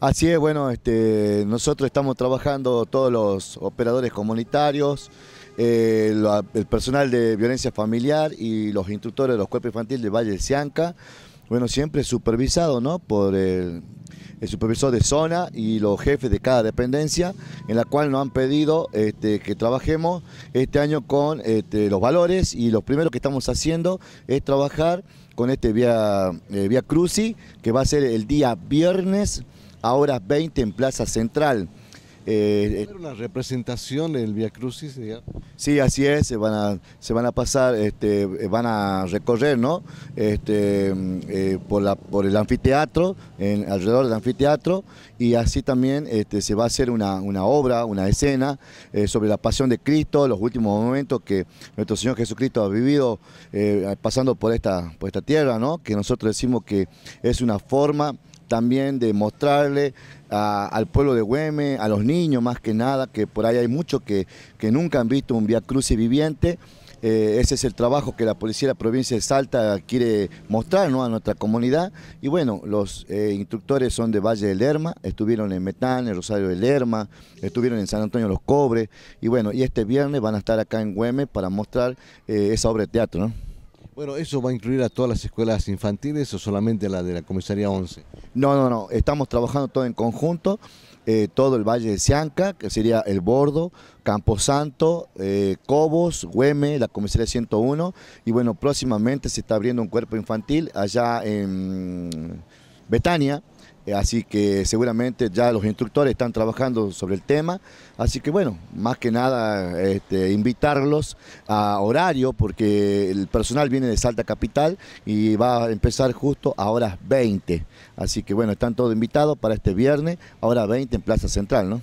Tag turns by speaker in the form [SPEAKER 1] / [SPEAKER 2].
[SPEAKER 1] Así es, bueno, este, nosotros estamos trabajando todos los operadores comunitarios, eh, el personal de violencia familiar y los instructores de los cuerpos infantiles de Valle del Cianca, bueno, siempre supervisado ¿no? por el, supervisor de zona y los jefes de cada dependencia, en la cual nos han pedido este, que trabajemos este año con este, los valores y lo primero que estamos haciendo es trabajar con este vía, eh, vía Cruci, que va a ser el día viernes ahora 20 en Plaza Central. Eh, eh una representación del Via Crucis? Sí, así es, se van a, pasar, este, eh, van a recorrer ¿no? Este, mm, eh, por, el anfiteatro, alrededor del anfiteatro, y así también este, se va a hacer una, obra, una escena sobre la pasión de Cristo, los últimos momentos que nuestro Señor Jesucristo ha vivido pasando por esta, por esta tierra, ¿no? que nosotros decimos que es una forma también de mostrarle al pueblo de Güeme, a los niños más que nada, que por ahí hay muchos que, nunca han visto un Via cruce viviente. Eh, ese es el trabajo que la policía de la provincia de Salta quiere mostrar a nuestra comunidad. Y bueno, los eh, instructores son de Valle del Lerma, estuvieron en Metán, en Rosario del Lerma, estuvieron en San Antonio los Cobres. Y bueno, y este viernes van a estar acá en Hueme para mostrar eh, esa obra de teatro. Bueno, ¿eso va a incluir a todas las escuelas infantiles o solamente la de la comisaría 11? No, no, no, estamos trabajando todo en conjunto, eh, todo el Valle de Cianca, que sería El Bordo, Camposanto, eh, Cobos, Güeme, la comisaría 101, y bueno, próximamente se está abriendo un cuerpo infantil allá en Betania, eh, así que seguramente ya los instructores están trabajando sobre el tema. Así que bueno, más que nada este, invitarlos a horario porque el personal viene de Salta Capital y va a empezar justo a horas 20. Así que bueno, están todos invitados para este viernes, a horas 20 en Plaza Central, ¿no?